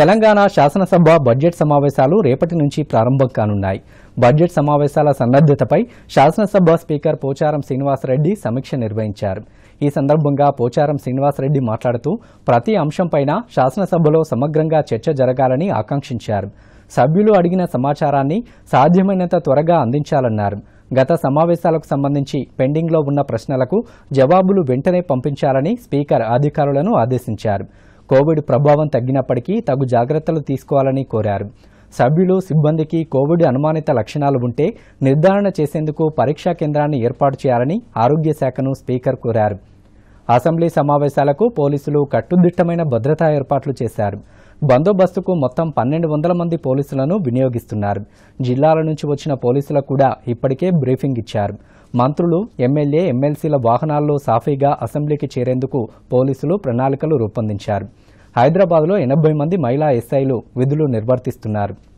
తెలంగాణ శాసనసభ బడ్జెట్ సమావేశాలు రేపటి నుంచి ప్రారంభం కానున్నాయి బడ్జెట్ సమావేశాల సన్నద్దతపై శాసనసభ స్పీకర్ పోచారం శ్రీనివాసరెడ్డి సమీక్ష నిర్వహించారు ఈ సందర్భంగా పోచారం శ్రీనివాసరెడ్డి మాట్లాడుతూ ప్రతి అంశంపైన శాసనసభలో సమగ్రంగా చర్చ జరగాలని ఆకాంక్షించారు సభ్యులు అడిగిన సమాచారాన్ని సాధ్యమైనంత త్వరగా అందించాలన్నారు గత సమావేశాలకు సంబంధించి పెండింగ్లో ఉన్న ప్రశ్నలకు జవాబులు వెంటనే పంపించాలని స్పీకర్ అధికారులను ఆదేశించారు కోవిడ్ ప్రభావం తగ్గినప్పటికీ తగు జాగ్రత్తలు తీసుకోవాలని కోరారు సభ్యులు సిబ్బందికి కోవిడ్ అనుమానిత లక్షణాలు ఉంటే నిర్ధారణ చేసేందుకు పరీక్షా కేంద్రాన్ని ఏర్పాటు చేయాలని ఆరోగ్య శాఖను స్పీకర్ కోరారు అసెంబ్లీ సమావేశాలకు పోలీసులు కట్టుదిట్టమైన భద్రతా ఏర్పాట్లు చేశారు బందోబస్తుకు మొత్తం పన్నెండు వందల మంది పోలీసులను వినియోగిస్తున్నారు జిల్లాల నుంచి వచ్చిన పోలీసులకు కూడా ఇప్పటికే బ్రీఫింగ్ ఇచ్చారు మంత్రులు ఎమ్మెల్యే ఎమ్మెల్సీల వాహనాల్లో సాఫీగా అసెంబ్లీకి చేరేందుకు పోలీసులు ప్రణాళికలు రూపొందించారు హైదరాబాద్లో ఎనభై మంది మహిళా ఎస్ఐలు విధులు నిర్వర్తిస్తున్నారు